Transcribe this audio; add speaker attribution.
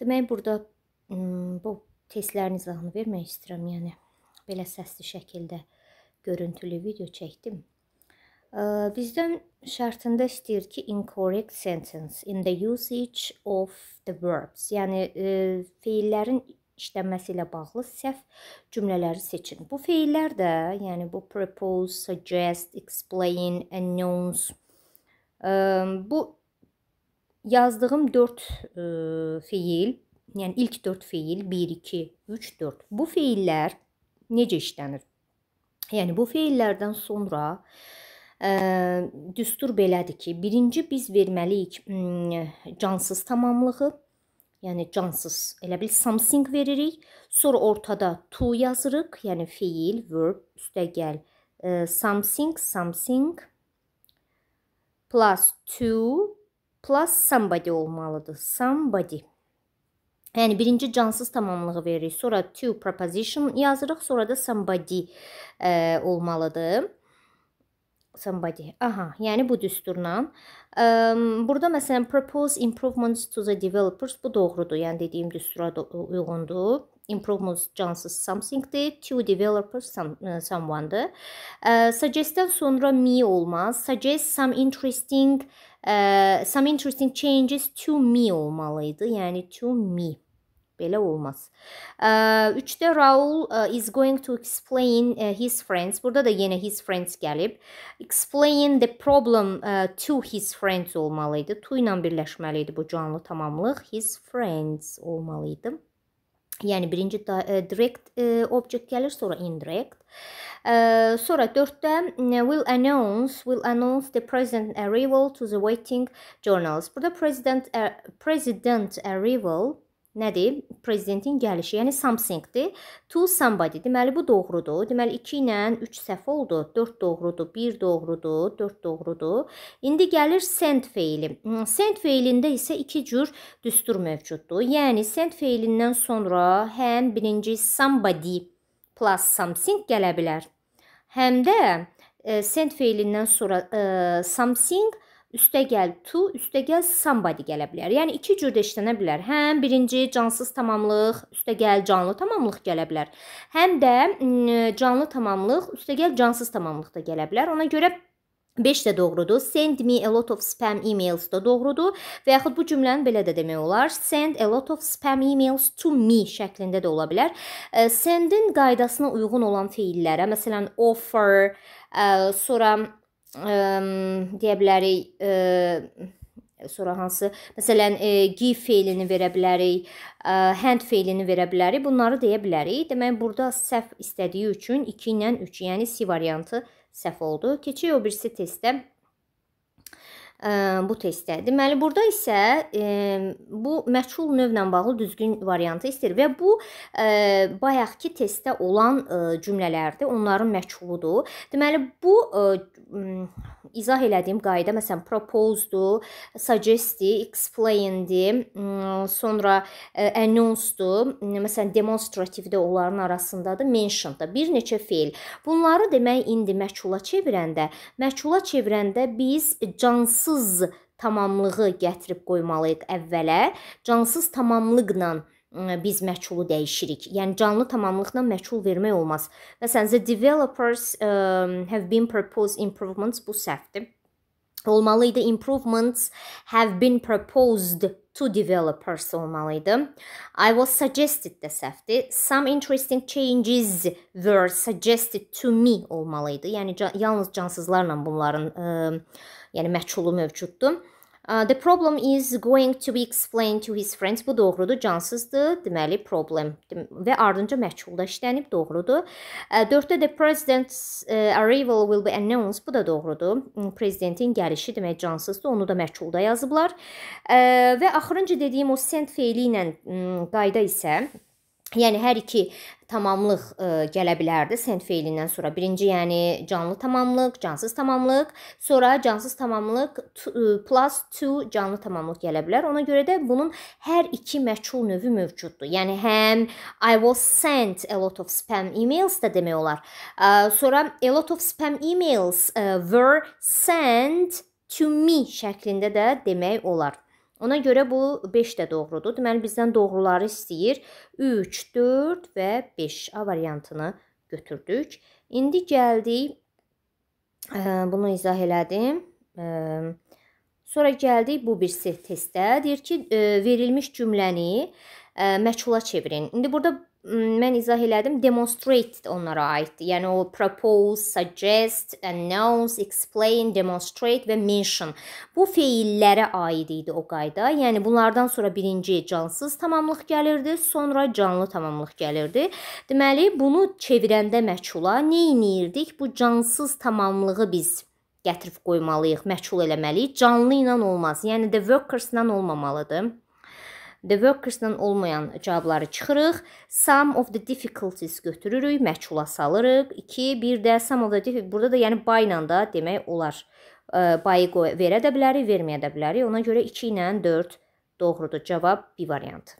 Speaker 1: Demək, burada bu testlərin izahını vermək istəyirəm. Yəni, belə səsli şəkildə görüntülü video çəkdim. Bizdən şərtində istəyir ki, incorrect sentence in the usage of the verbs. Yəni, feillərin işlənməsi ilə bağlı səhv cümlələri seçin. Bu feillər də, yəni bu propose, suggest, explain, announce, bu yazdığım 4 e, feil, yəni ilk 4 feil 1 2 3 4. Bu feillər necə işlənir? Yəni bu feillərdən sonra ə, e, düstur belədir ki, birinci biz verməliyik ə, hmm, cansız tamamlığı. Yəni cansız, elə bil something veririk. Sonra ortada to yazırıq, yəni feil, verb, üstəgəl ə, e, something, something plus to plus somebody olmalıdır. Somebody. Yəni birinci cansız tamamlığı veririk. Sonra to preposition yazırıq. Sonra da somebody e, olmalıdır. Somebody. Aha, yəni bu düsturla. E, burada məsələn propose improvements to the developers bu doğrudur. Yəni dediyim düstura uyğundur. Improvements cansız somethingdir. To developers some, e, someone-dır. E, suggest-dən sonra me olmaz. Suggest some interesting Ə, some interesting changes to me olmalı idi. Yəni to me. Belə olmaz. 3-də Raul ə, is going to explain ə, his friends. Burada da yenə his friends gəlib. Explain the problem ə, to his friends olmalı idi. To ilə birləşməli idi bu canlı tamamlıq. His friends olmalı idi. Yəni birinci da, ə, direct ə, object gəlir, sonra indirect. Ə, Uh, sonra 4-də uh, will announce, will announce the president arrival to the waiting journals. Burada president uh, president arrival nədir? Prezidentin gəlişi, yəni something-dir. To somebody. Deməli bu doğrudur. Deməli 2 ilə 3 səhv oldu. 4 doğrudur, 1 doğrudur, 4 doğrudur. İndi gəlir send feili. Hmm, send feilində isə iki cür düstur mövcuddur. Yəni send feilindən sonra həm birinci somebody plus something gələ bilər. Həm də e, send feilindən sonra e, something üstəgəl to, üstəgəl somebody gələ bilər. Yəni iki cürdə işlənə bilər. Həm birinci cansız tamamlıq, üstəgəl canlı tamamlıq gələ bilər. Həm də canlı tamamlıq, üstəgəl cansız tamamlıq da gələ bilər. Ona görə 5 də doğrudur. Send me a lot of spam emails da doğrudur. Və yaxud bu cümləni belə də demək olar. Send a lot of spam emails to me şəklində də ola bilər. Sendin qaydasına uyğun olan feillərə, məsələn, offer, ə, sonra ə, deyə bilərik, ə, sonra hansı məsələn e, give feilini verə bilərik, e, hand feilini verə bilərik. Bunları deyə bilərik. Demək burada səhv istədiyi üçün 2 ilə 3, yəni C variantı səhv oldu. Keçək o birisi testdə. Ə, bu testdə. Deməli, burada isə ə, bu məçhul növlə bağlı düzgün variantı istəyir və bu ə, bayaqki testdə olan ə, cümlələrdir. Onların məçhuludur. Deməli, bu ə, izah elədiyim qayda, məsələn, propose-dur, suggest-dir, explain-dir, sonra announce-dur, məsələn, demonstrativdə onların arasındadır, mention-dır, bir neçə feil. Bunları demək indi məchula çevirəndə, məchula çevirəndə biz cansız tamamlığı gətirib qoymalıyıq əvvələ. Cansız tamamlıqla biz məchulu dəyişirik. Yəni canlı tamamlıqla məchul vermək olmaz. Məsələn, the developers um, have been proposed improvements bu səhvdir. Olmalı idi improvements have been proposed to developers olmalı idi. I was suggested də səhvdir. Some interesting changes were suggested to me olmalı idi. Yəni ca yalnız cansızlarla bunların ə, yəni məchulu mövcuddur. Uh, the problem is going to be explained to his friends. Bu doğrudur, cansızdır. Deməli problem və ardınca məchulda işlənib, doğrudur. 4-də uh, the president's uh, arrival will be announced. Bu da doğrudur. Hmm, prezidentin gəlişi demək cansızdır. Onu da məchulda yazıblar. Və axırıncı dediyim o sent feili ilə hmm, qayda isə Yəni hər iki tamamlıq ə, e, gələ bilərdi sent feilindən sonra. Birinci, yəni canlı tamamlıq, cansız tamamlıq, sonra cansız tamamlıq e, plus to canlı tamamlıq gələ bilər. Ona görə də bunun hər iki məchul növü mövcuddur. Yəni həm I was sent a lot of spam emails da demək olar. Ə, e, sonra a lot of spam emails ə, were sent to me şəklində də demək olar. Ona görə bu 5 də doğrudur. Deməli, bizdən doğruları istəyir. 3, 4 və 5 A variantını götürdük. İndi gəldik, bunu izah elədim. Sonra gəldik bu bir set testdə. Deyir ki, e, verilmiş cümləni e, məchula çevirin. İndi burada mən izah elədim, demonstrate onlara aiddir. Yəni o propose, suggest, announce, explain, demonstrate və mention. Bu feillərə aid idi o qayda. Yəni bunlardan sonra birinci cansız tamamlıq gəlirdi, sonra canlı tamamlıq gəlirdi. Deməli, bunu çevirəndə məchula nə edirdik? Bu cansız tamamlığı biz gətirib qoymalıyıq, məşğul eləməliyik. Canlı ilə olmaz. Yəni the workers ilə olmamalıdır. The workers-dan olmayan cavabları çıxırıq. Some of the difficulties götürürük, məçhula salırıq. 2, bir də some of the burada da yəni by ilə da demək olar. By verə də bilərik, verməyə də bilərik. Ona görə 2 ilə 4 doğrudur. Cavab B variantı.